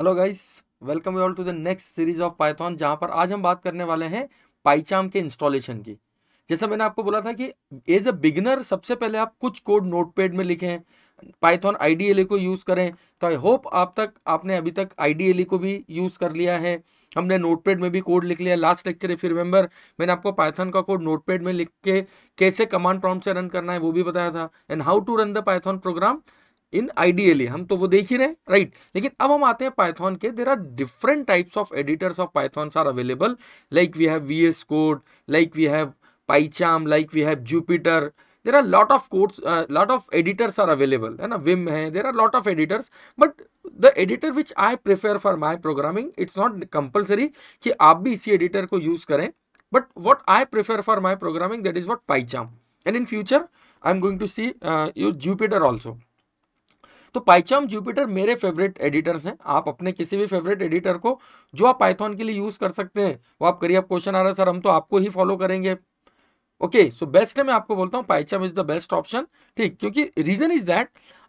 Hello guys welcome you all to the next series of Python जहां पर आज हम बात करने वाले हैं पाइचाम के इंस्टॉलेशन की जैसा मैंने आपको बोला था कि एज अ बिगनर सबसे पहले आप कुछ कोड नोटपैड में लिखें पाइथन आई को यूज़ करें तो आई होप आप तक आपने अभी तक आई को भी यूज़ कर लिया है हमने नोटपैड में भी कोड लिख लिया last lecture if you remember मैंने आपको पाइथन का कोड नोटपैड में लिख के कैसे कमांड प्रॉम्प्ट से रन करना है वो भी बताया था and how to run the Python program in ideally हम तो वो देख ही रहे हैं राइट लेकिन अब हम आते हैं पाइथॉन के there are different types of editors of Python are available like we have V S code like we have PyCharm like we have Jupyter there are lot of codes lot of editors are available है ना Vim है there are lot of editors but the editor which I prefer for my programming it's not compulsory कि आप भी इसी editor को use करें but what I prefer for my programming that is what PyCharm and in future I am going to see you Jupyter also तो PyCharm Jupyter मेरे favourite editors हैं आप अपने किसी भी फेवरेट एडिटर को जो आप पाइथॉन के लिए यूज़ कर सकते हैं वो आप करिए आप क्वेश्चन आ रहा है सर हम तो आपको ही फॉलो करेंगे ओके सो बेस्ट है मैं आपको बोलता हूँ PyCharm is the best option ठीक क्योंकि रीज़न इज दैट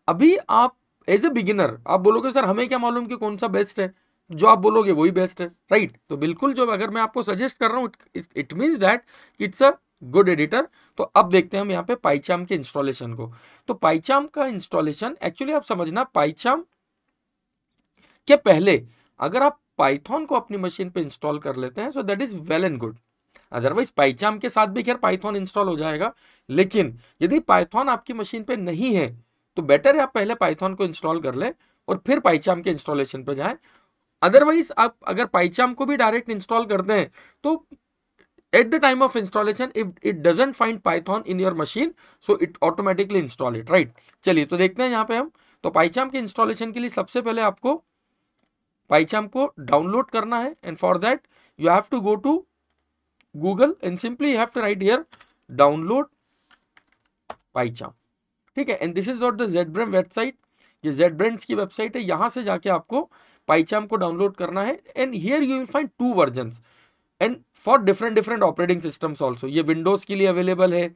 अभी आप एज ए बिगिनर आप बोलोगे सर हमें क्या मालूम कि कौन सा बेस्ट है जो आप बोलोगे वही बेस्ट है राइट right? तो बिल्कुल जो अगर मैं आपको सजेस्ट कर रहा हूँ it means that it's a good editor तो अब देखते हैं हम यहाँ पे पाइचाम के इंस्टॉलेशन को तो पाइचाम का इंस्टॉलेशन एक्चुअली आप समझना पाइचाम के पहले अगर आप पाइथॉन को अपनी मशीन पे इंस्टॉल कर लेते हैं so that is well and good otherwise PyCharm के साथ भी खैर पाइथॉन इंस्टॉल हो जाएगा लेकिन यदि पाइथॉन आपकी मशीन पे नहीं है तो बेटर है आप पहले पाइथॉन को इंस्टॉल कर लें और फिर पाइचाम के इंस्टॉलेशन पे जाएं अदरवाइज आप अगर पाइचाम को भी डायरेक्ट इंस्टॉल करते हैं तो at the time of installation if it doesn't find python in your machine so it automatically install it right चलिए तो देखते हैं यहाँ पे हम तो पाइचाम के इंस्टॉलेशन के लिए सबसे पहले आपको पाइचाम को डाउनलोड करना है and for that you have to go to Google and simply you have to write here download PyCharm ठीक है and this is not the JetBrains website ये जेड ब्रेंड्स की वेबसाइट है यहाँ से जाके आपको पाइचाम को डाउनलोड करना है and here you will find two versions and for different different operating systems also ये विंडोज़ के लिए अवेलेबल है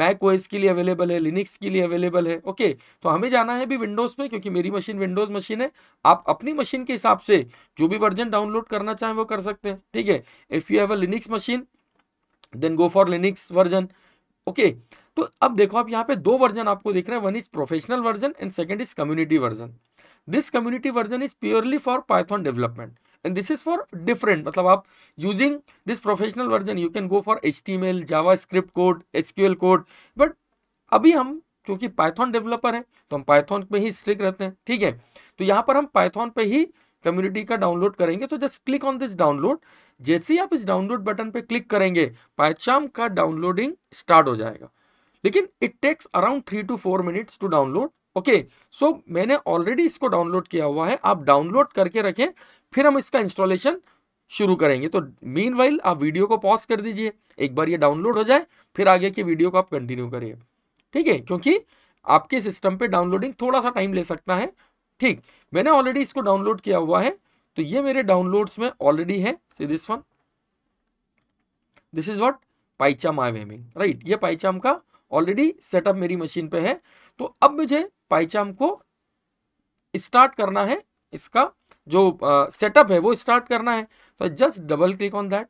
मैक ओएस के लिए अवेलेबल है लिनिक्स के लिए अवेलेबल है ओके okay, तो हमें जाना है भी विंडोज़ पे क्योंकि मेरी मशीन विंडोज़ मशीन है आप अपनी मशीन के हिसाब से जो भी वर्जन डाउनलोड करना चाहें वो कर सकते हैं ठीक है if you have a Linux machine then go for Linux version okay तो अब देखो आप यहाँ पे दो वर्जन आपको देख रहे हैं one is professional version and second is community version this community version is purely for Python development and this is for different मतलब आप using this professional version you can go for H T M L JavaScript code H Q L code but अभी हम क्योंकि Python developer हैं तो हम Python में ही streak रहते हैं ठीक है तो यहाँ पर हम पाइथॉन पे ही कम्युनिटी का डाउनलोड करेंगे तो just click on this download जैसे ही आप इस डाउनलोड बटन पे क्लिक करेंगे पाइचाम का डाउनलोडिंग स्टार्ट हो जाएगा लेकिन it takes around three to four minutes to download okay so मैंने ऑलरेडी इसको डाउनलोड किया हुआ है आप डाउनलोड करके रखें फिर हम इसका इंस्टॉलेशन शुरू करेंगे तो मीन आप वीडियो को पॉज कर दीजिए एक बार ये डाउनलोड हो जाए फिर आगे की वीडियो को आप कंटिन्यू करिए ठीक है क्योंकि आपके सिस्टम पे डाउनलोडिंग थोड़ा सा टाइम ले सकता है ठीक मैंने ऑलरेडी इसको डाउनलोड किया हुआ है तो ये मेरे डाउनलोड्स में ऑलरेडी है see this one this is what PyCharm I वेमिंग राइट ये पाइचाम का ऑलरेडी सेटअप मेरी मशीन पे है तो अब मुझे पाइचा हमको स्टार्ट करना है इसका जो सेटअप है वो स्टार्ट करना है तो just double click on that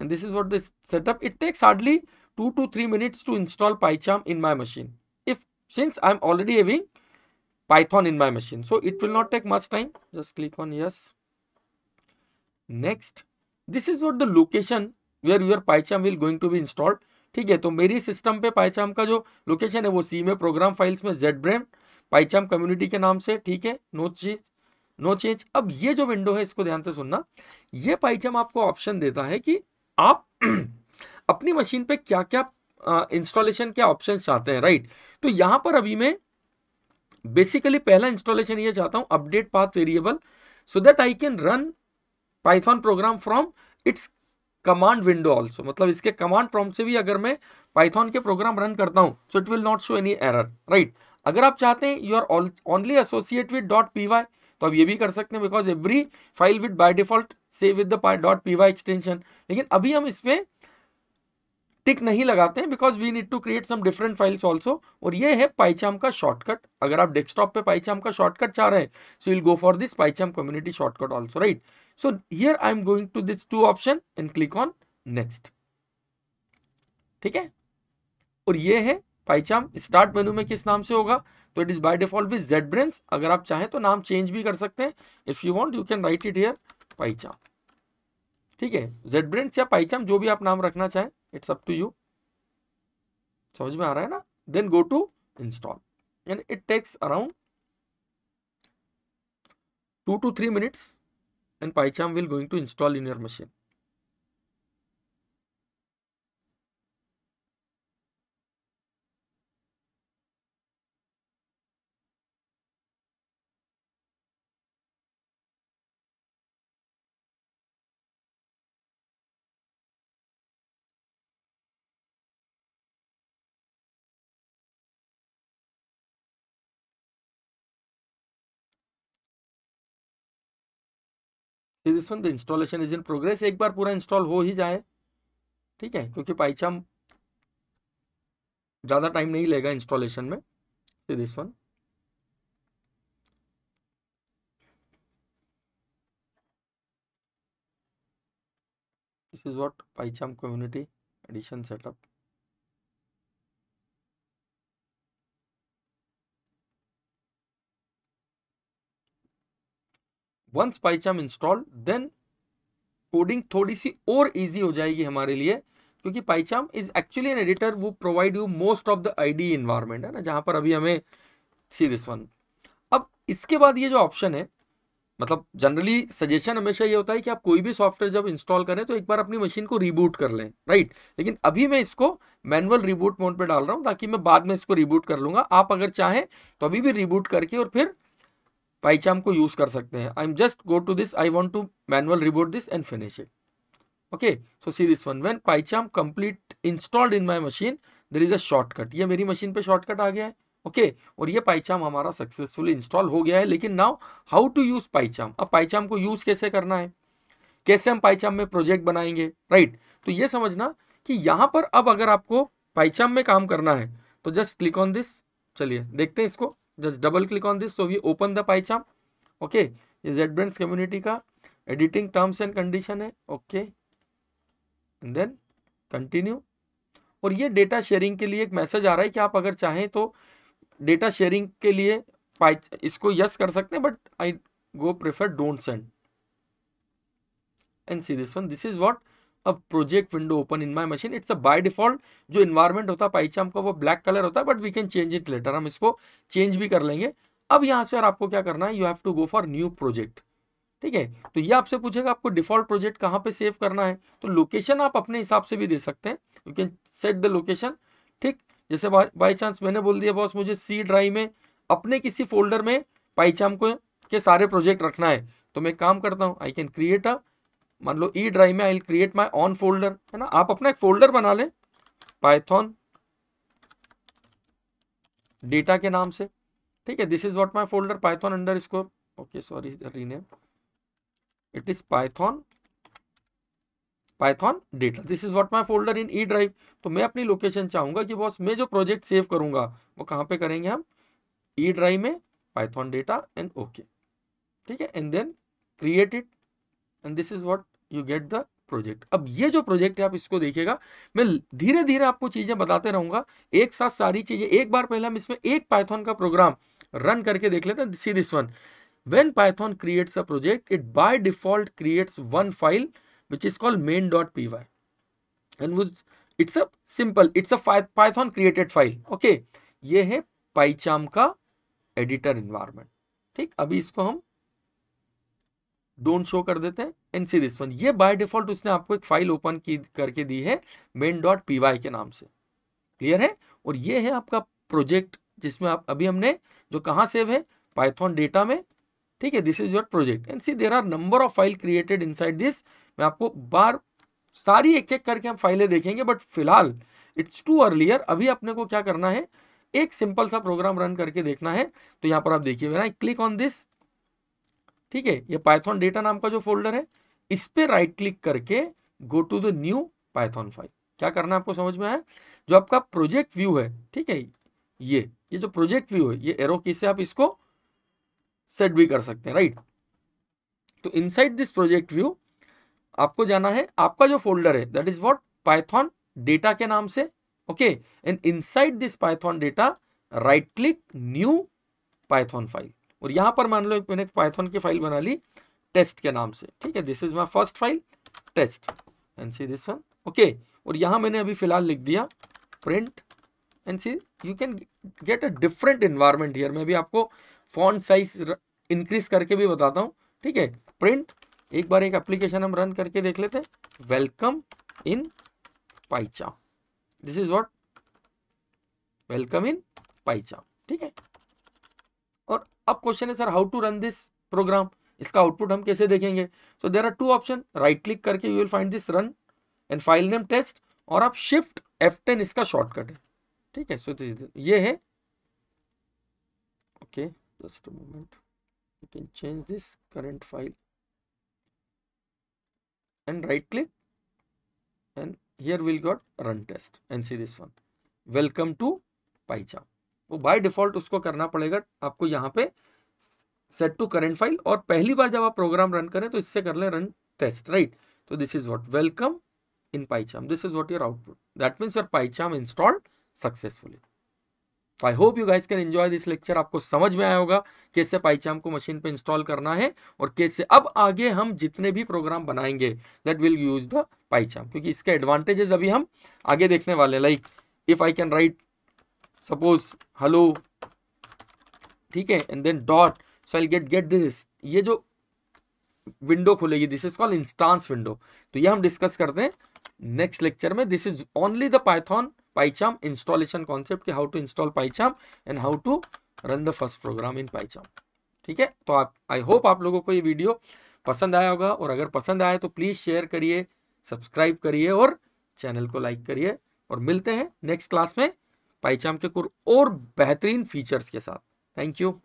and this is what this setup it takes hardly two to three minutes to install PyCharm in my machine if since I am already having Python in my machine so it will not take much time just click on yes next this is what the location where your PyCharm will going to be installed ठीक है तो मेरी system पे पाइचाम का जो location है वो C में प्रोग्राम फाइल्स में जेड ब्रेम पाइचाम कम्युनिटी के नाम से ठीक है नो चीज नो चेंज अब ये जो विंडो है इसको ध्यान से सुनना ये पाईचाम आपको ऑप्शन देता है कि आप अपनी मशीन पे क्या क्या इंस्टॉलेशन के ऑप्शन चाहते हैं राइट तो यहां पर अभी मैं बेसिकली पहला इंस्टॉलेशन ये चाहता हूं update path variable so that I can run Python program from its command window also मतलब इसके कमांड प्रॉम्प्ट से भी अगर मैं पाइथॉन के प्रोग्राम रन करता हूँ so it will not show any error right अगर आप चाहते हैं you are only associate with dot P Y तो आप ये भी कर सकते हैं because every file with by default save with the dot P Y extension लेकिन अभी हम इसमें टिक नहीं लगाते हैं because we need to create some different files also और ये है पाइचाम का शॉर्टकट अगर आप डेस्कटॉप पे पाइचाम का शॉर्टकट चाह रहे हैं so will go for this PyCharm community shortcut also right So here I am going to this two option and click on next. ठीक है और ये है पाइचाम स्टार्ट मेनू में किस नाम से होगा तो it is by default with JetBrains अगर आप चाहें तो नाम चेंज भी कर सकते हैं if you want you can write it here PyCharm ठीक है जेड ब्रेंस या पाइचाम जो भी आप नाम रखना चाहें इट्स अप टू यू समझ में आ रहा है ना then go to install and it takes around two to three minutes and PyCharm will going to install in your machine. फिर this one the installation is in progress एक बार पूरा install हो ही जाए ठीक है क्योंकि पाइचाम ज्यादा टाइम नहीं लेगा इंस्टॉलेशन में फिर this one is what PyCharm community edition setup once PyCharm install then coding थोड़ी सी और इजी हो जाएगी हमारे लिए क्योंकि PyCharm is actually an editor वो provide you most of the ID environment है ना जहाँ पर अभी हमें सी दिस वन अब इसके बाद ये जो ऑप्शन है मतलब जनरली सजेशन हमेशा ये होता है कि आप कोई भी सॉफ्टवेयर जब इंस्टॉल करें तो एक बार अपनी मशीन को रिबूट कर लें राइट लेकिन अभी मैं इसको मैनुअल रिबूट मोड पे डाल रहा हूँ ताकि मैं बाद में इसको रिबूट कर लूँगा आप अगर चाहें तो अभी भी रिबूट करके और फिर पाइचाम को यूज कर सकते हैं I am just go to this I want to manual reboot this and finish it okay so see this one when PyCharm complete installed in my machine there is a shortcut ये मेरी machine पे shortcut आ गया है okay okay, और ये पाइचाम हमारा successfully install हो गया है लेकिन now how to use PyCharm अब पाइचाम को यूज कैसे करना है कैसे हम पाइचाम में प्रोजेक्ट बनाएंगे राइट right? तो ये समझना कि यहां पर अब अगर आपको पाइचाम में काम करना है तो जस्ट क्लिक ऑन दिस चलिए देखते हैं इसको just double click on this so तो we open the PyCharm okay ये जेड ब्रेंड्स कम्युनिटी का एडिटिंग टर्म्स एंड कंडीशन है ओके एंड देन कंटिन्यू और ये डेटा शेयरिंग के लिए एक मैसेज आ रहा है कि आप अगर चाहें तो डेटा शेयरिंग के लिए पाई इसको यस कर सकते हैं but I go prefer don't send and see this one this is what project window open in my machine it's a by default जो इन्वायरमेंट होता है पाईचाम का वो ब्लैक कलर होता है but we can change it later हम इसको change भी कर लेंगे अब यहाँ से और आपको क्या करना है you have to go for new project ठीक है तो ये आपसे पूछेगा आपको डिफॉल्ट प्रोजेक्ट कहाँ पे सेव करना है तो लोकेशन आप अपने हिसाब से भी दे सकते हैं you can set the location ठीक जैसे बाई चांस मैंने बोल दिया बॉस मुझे सी ड्राइव में अपने किसी फोल्डर में पाईचाम को के सारे प्रोजेक्ट रखना है तो मैं काम करता हूँ आई कैन क्रिएट अ मान लो ई e ड्राइव में I create my own folder है ना आप अपना एक फोल्डर बना लें पाइथॉन डेटा के नाम से ठीक है this is what my folder Python underscore okay sorry rename it is Python Python data this is what my folder in E drive तो मैं अपनी लोकेशन चाहूंगा कि बॉस मैं जो प्रोजेक्ट सेव करूंगा वो कहाँ पे करेंगे हम ई e ड्राइव में पाइथॉन डेटा एंड ओके ठीक है and then create it and this is what you get the project अब ये जो प्रोजेक्ट है आप इसको देखिएगा मैं धीरे धीरे आपको चीजें बताते रहूंगा एक साथ सारी चीजें एक बार पहले हम इसमें एक पाइथन का प्रोग्राम रन करके देख लेते हैं see this one when Python creates a project it by default creates one file which is called main dot P Y and it's a simple it's a Python created file okay ये है पाइचाम का editor environment ठीक अभी इसको हम don't show कर देते हैं एंड सी दिस वन ये बाय डिफॉल्ट उसने आपको एक फाइल ओपन की करके दी है मेन डॉट पी वाई के नाम से क्लियर है और ये है आपका प्रोजेक्ट जिसमें आप अभी हमने जो कहाँ सेव है पाइथॉन डेटा में ठीक है this is your project and see there are number of file created inside this मैं आपको बार सारी एक एक करके हम फाइलें देखेंगे बट फिलहाल इट्स टू अर्लियर अभी अपने को क्या करना है एक सिंपल सा प्रोग्राम रन करके देखना है तो यहाँ पर आप देखिए मेरा क्लिक ऑन दिस ठीक है ये पाइथन डेटा नाम का जो फोल्डर है इस पे राइट क्लिक करके go to the new Python file क्या करना है आपको समझ में आया जो आपका प्रोजेक्ट व्यू है ठीक है ये ये जो प्रोजेक्ट व्यू है ये एरो की से आप इसको सेट भी कर सकते हैं राइट तो इनसाइड दिस प्रोजेक्ट व्यू आपको जाना है आपका जो फोल्डर है that is what Python data के नाम से okay and inside this Python data right click new Python file और यहां पर मान लो मैंने पाइथन की फाइल बना ली टेस्ट के नाम से ठीक है this is my first file test and see this one okay और यहां मैंने अभी फिलहाल लिख दिया print and see you can get a different environment here मैं भी आपको फॉन्ट साइज इंक्रीज करके भी बताता हूँ ठीक है प्रिंट एक बार एक एप्लीकेशन हम रन करके देख लेते हैं welcome in PyCharm this is what welcome in PyCharm ठीक है अब क्वेश्चन है sir how to run this program इसका आउटपुट हम कैसे देखेंगे so there are two option right click करके you will find this run and file name test और आप शिफ्ट एफ टेन इसका शॉर्टकट है ठीक है सो ये है okay just moment you can change this current file and right click and here we'll got run test and see this one welcome to PyCharm वो by default उसको करना पड़ेगा आपको यहाँ पे सेट टू करेंट फाइल और पहली बार जब आप प्रोग्राम रन करें तो इससे कर लें रन टेस्ट राइट तो this is what welcome in PyCharm this is what your output that means your PyCharm installed successfully I hope you guys can enjoy this lecture आपको समझ में आया होगा कैसे पाइचाम को मशीन पे इंस्टॉल करना है और कैसे अब आगे हम जितने भी प्रोग्राम बनाएंगे that will use the PyCharm क्योंकि इसके एडवांटेजेस अभी हम आगे देखने वाले like if I can write suppose hello ठीक है and then dot so I get get this ये जो विंडो खुलेगी this is call instance window तो ये हम डिस्कस करते हैं नेक्स्ट लेक्चर में this is only the Python PyCharm installation concept कि how to install PyCharm and how to run the first program in PyCharm ठीक है तो आप आई होप आप लोगों को ये वीडियो पसंद आया होगा और अगर पसंद आया तो प्लीज़ शेयर करिए सब्सक्राइब करिए और चैनल को लाइक करिए और मिलते हैं नेक्स्ट क्लास में पाईचाम के कुर और बेहतरीन फीचर्स के साथ थैंक यू